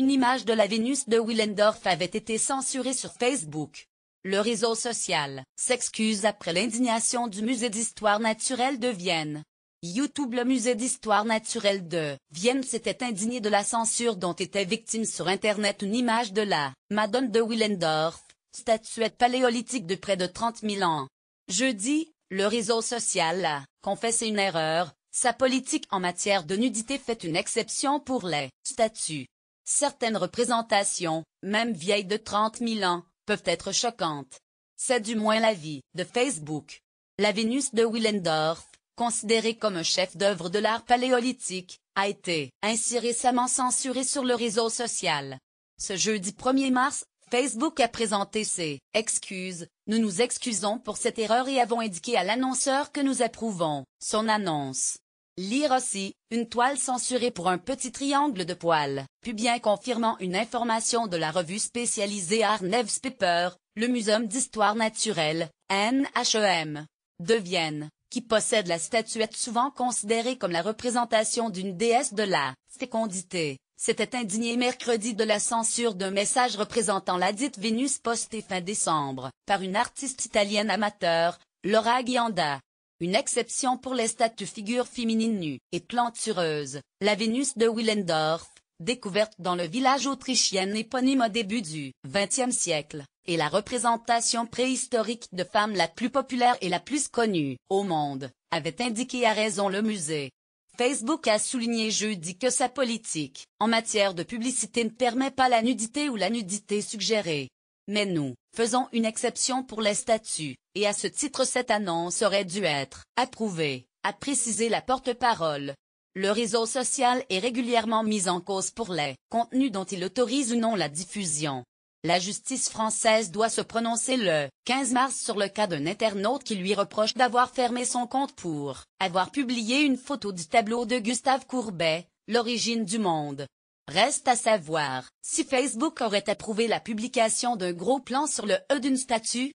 Une image de la Vénus de Willendorf avait été censurée sur Facebook. Le réseau social s'excuse après l'indignation du Musée d'histoire naturelle de Vienne. YouTube Le Musée d'histoire naturelle de Vienne s'était indigné de la censure dont était victime sur Internet une image de la Madone de Willendorf, statuette paléolithique de près de 30 000 ans. Jeudi, le réseau social a confessé une erreur, sa politique en matière de nudité fait une exception pour les statues Certaines représentations, même vieilles de 30 000 ans, peuvent être choquantes. C'est du moins l'avis de Facebook. La Vénus de Willendorf, considérée comme un chef-d'œuvre de l'art paléolithique, a été ainsi récemment censurée sur le réseau social. Ce jeudi 1er mars, Facebook a présenté ses excuses. Nous nous excusons pour cette erreur et avons indiqué à l'annonceur que nous approuvons son annonce. Lire aussi, une toile censurée pour un petit triangle de poils. Puis bien confirmant une information de la revue spécialisée Arnev Piper, le Muséum d'histoire naturelle, NHEM, de Vienne, qui possède la statuette souvent considérée comme la représentation d'une déesse de la fécondité, C'était indigné mercredi de la censure d'un message représentant la dite Vénus postée fin décembre, par une artiste italienne amateur, Laura Ghianda. Une exception pour les statues figures féminines nues et plantureuses, la Vénus de Willendorf, découverte dans le village autrichien éponyme au début du XXe siècle, et la représentation préhistorique de femme la plus populaire et la plus connue au monde, avait indiqué à raison le musée. Facebook a souligné jeudi que sa politique en matière de publicité ne permet pas la nudité ou la nudité suggérée. Mais nous faisons une exception pour les statuts, et à ce titre cette annonce aurait dû être approuvée, a précisé la porte-parole. Le réseau social est régulièrement mis en cause pour les contenus dont il autorise ou non la diffusion. La justice française doit se prononcer le 15 mars sur le cas d'un internaute qui lui reproche d'avoir fermé son compte pour avoir publié une photo du tableau de Gustave Courbet, L'origine du monde, Reste à savoir si Facebook aurait approuvé la publication d'un gros plan sur le E d'une statue,